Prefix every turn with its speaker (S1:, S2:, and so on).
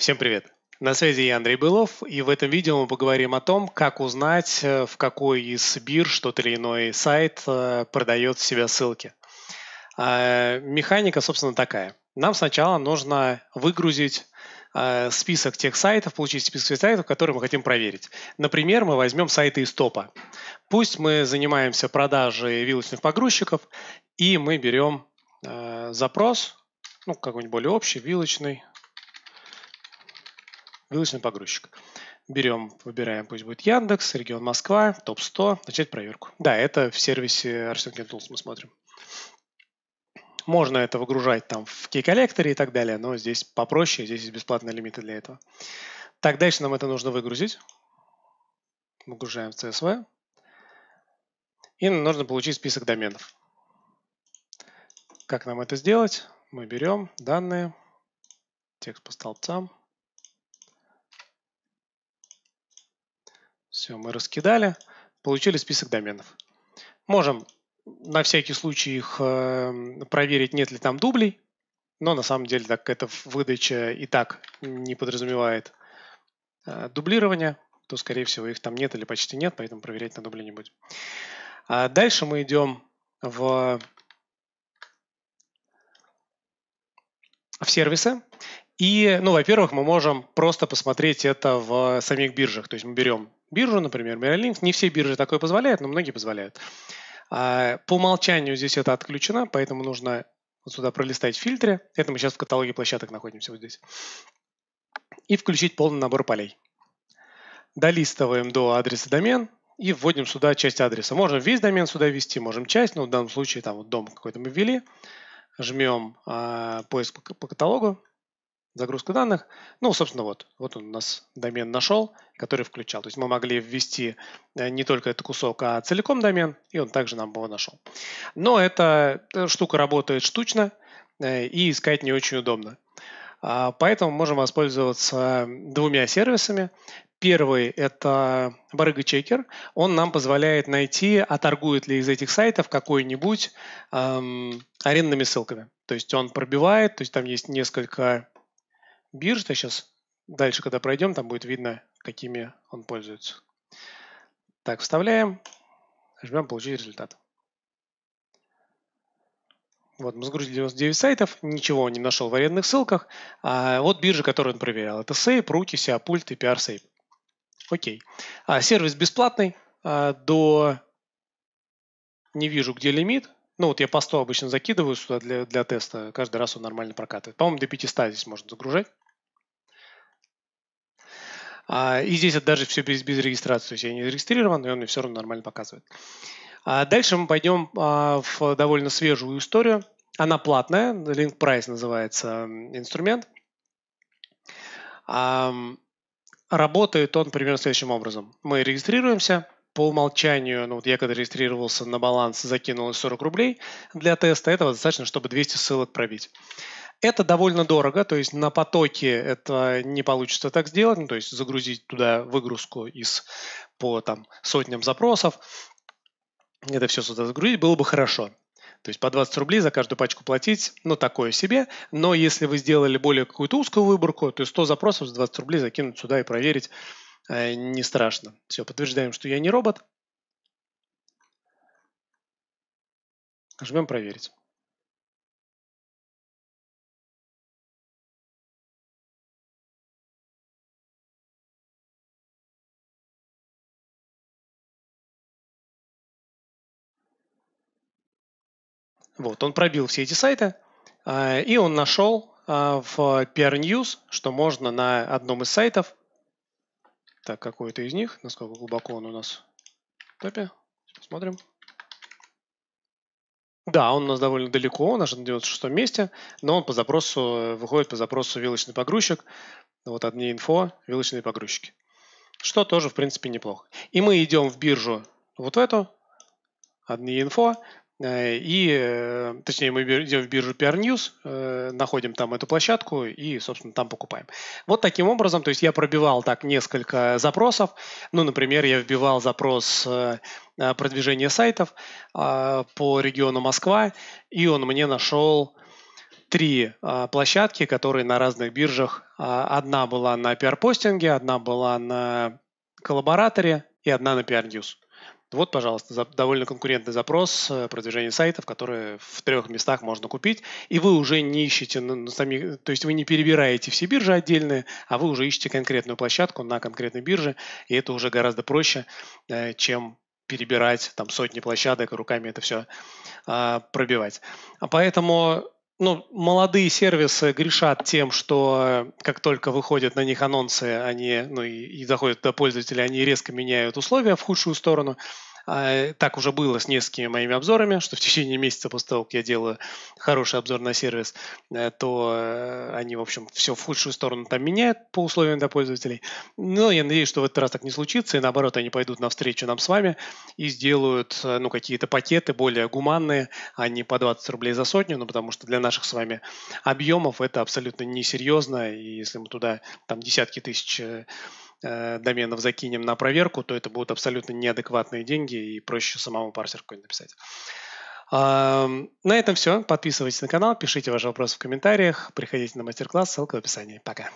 S1: Всем привет! На связи я Андрей Былов, и в этом видео мы поговорим о том, как узнать, э, в какой из бирж тот или иной сайт э, продает в себя ссылки. А, механика, собственно, такая. Нам сначала нужно выгрузить э, список тех сайтов, получить список сайтов, которые мы хотим проверить. Например, мы возьмем сайты из топа. Пусть мы занимаемся продажей вилочных погрузчиков, и мы берем запрос, ну, какой-нибудь более общий, вилочный, вылочный погрузчик. Берем, выбираем, пусть будет Яндекс, регион Москва, топ-100, начать проверку. Да, это в сервисе Arsenal Tools мы смотрим. Можно это выгружать там в кей-коллекторе и так далее, но здесь попроще, здесь есть бесплатные лимиты для этого. Так, дальше нам это нужно выгрузить. Выгружаем в CSV. И нам нужно получить список доменов. Как нам это сделать? Мы берем данные, текст по столбцам. Все, мы раскидали, получили список доменов. Можем на всякий случай их эм, проверить, нет ли там дублей, но на самом деле так эта выдача и так не подразумевает э, дублирование, то, скорее всего, их там нет или почти нет, поэтому проверять на дубли не будем. А дальше мы идем в, в сервисы. И, ну, во-первых, мы можем просто посмотреть это в самих биржах. То есть мы берем биржу, например, Миролинк. Не все биржи такое позволяют, но многие позволяют. А, по умолчанию здесь это отключено, поэтому нужно вот сюда пролистать в фильтре. Это мы сейчас в каталоге площадок находимся вот здесь. И включить полный набор полей. Долистываем до адреса домен и вводим сюда часть адреса. Можем весь домен сюда ввести, можем часть, но в данном случае там вот дом какой-то мы ввели. Жмем э, поиск по, по каталогу загрузка данных. Ну, собственно, вот, вот он у нас домен нашел, который включал. То есть мы могли ввести э, не только этот кусок, а целиком домен, и он также нам его нашел. Но эта э, штука работает штучно, э, и искать не очень удобно. А, поэтому можем воспользоваться двумя сервисами. Первый – это Барыга Чекер. Он нам позволяет найти, а торгует ли из этих сайтов какой-нибудь эм, арендными ссылками. То есть он пробивает, то есть там есть несколько биржа. Сейчас дальше, когда пройдем, там будет видно, какими он пользуется. Так, вставляем, жмем «Получить результат». Вот, мы загрузили 99 сайтов, ничего не нашел в арендных ссылках. А вот биржи, которые он проверял. Это Сейп, Рути, пульт и PRSafe. Окей. А, сервис бесплатный. А, до... Не вижу, где лимит. Ну, вот я по 100 обычно закидываю сюда для, для теста. Каждый раз он нормально прокатывает. По-моему, до 500 здесь можно загружать. А, и здесь это даже все без, без регистрации. То есть я не зарегистрирован, и он мне все равно нормально показывает. А дальше мы пойдем а, в довольно свежую историю. Она платная. Link Price называется инструмент. А, работает он примерно следующим образом. Мы регистрируемся – по умолчанию, ну вот я когда регистрировался на баланс, закинул 40 рублей для теста, этого достаточно, чтобы 200 ссылок пробить. Это довольно дорого, то есть на потоке это не получится так сделать, ну, то есть загрузить туда выгрузку из по там сотням запросов, это все сюда загрузить, было бы хорошо. То есть по 20 рублей за каждую пачку платить, ну такое себе. Но если вы сделали более какую-то узкую выборку, то есть 100 запросов за 20 рублей закинуть сюда и проверить, Э, не страшно. Все, подтверждаем, что я не робот. Жмем проверить. Вот, он пробил все эти сайты, э, и он нашел э, в PR News, что можно на одном из сайтов – так, какой-то из них, насколько глубоко он у нас в топе. Посмотрим. Да, он у нас довольно далеко, он аж на 96 месте, но он по запросу, э, выходит по запросу вилочный погрузчик. Вот одни инфо, вилочные погрузчики. Что тоже, в принципе, неплохо. И мы идем в биржу вот в эту, одни инфо. Э, и, э, точнее, мы идем в биржу PR News, э, находим там эту площадку и, собственно, там покупаем. Вот таким образом, то есть я пробивал так несколько запросов. Ну, например, я вбивал запрос продвижения сайтов по региону Москва, и он мне нашел три площадки, которые на разных биржах. Одна была на PR-постинге, одна была на коллабораторе и одна на PR News. Вот, пожалуйста, за, довольно конкурентный запрос э, продвижения сайтов, которые в трех местах можно купить, и вы уже не ищете на, на сами, то есть вы не перебираете все биржи отдельные, а вы уже ищете конкретную площадку на конкретной бирже, и это уже гораздо проще, э, чем перебирать там сотни площадок и руками это все а, пробивать. А поэтому ну, молодые сервисы грешат тем, что э, как только выходят на них анонсы, они, ну, и, и доходят до пользователя, они резко меняют условия в худшую сторону. А, так уже было с несколькими моими обзорами, что в течение месяца после того, как я делаю хороший обзор на сервис, э, то э, они, в общем, все в худшую сторону там меняют по условиям для пользователей. Но я надеюсь, что в этот раз так не случится, и наоборот, они пойдут навстречу нам с вами и сделают э, ну, какие-то пакеты более гуманные, а не по 20 рублей за сотню, ну, потому что для наших с вами объемов это абсолютно несерьезно, и если мы туда там десятки тысяч Э, доменов закинем на проверку, то это будут абсолютно неадекватные деньги и проще самому парсер какой-нибудь написать. на этом все. Подписывайтесь на канал, пишите ваши вопросы в комментариях, приходите на мастер-класс, ссылка в описании. Пока.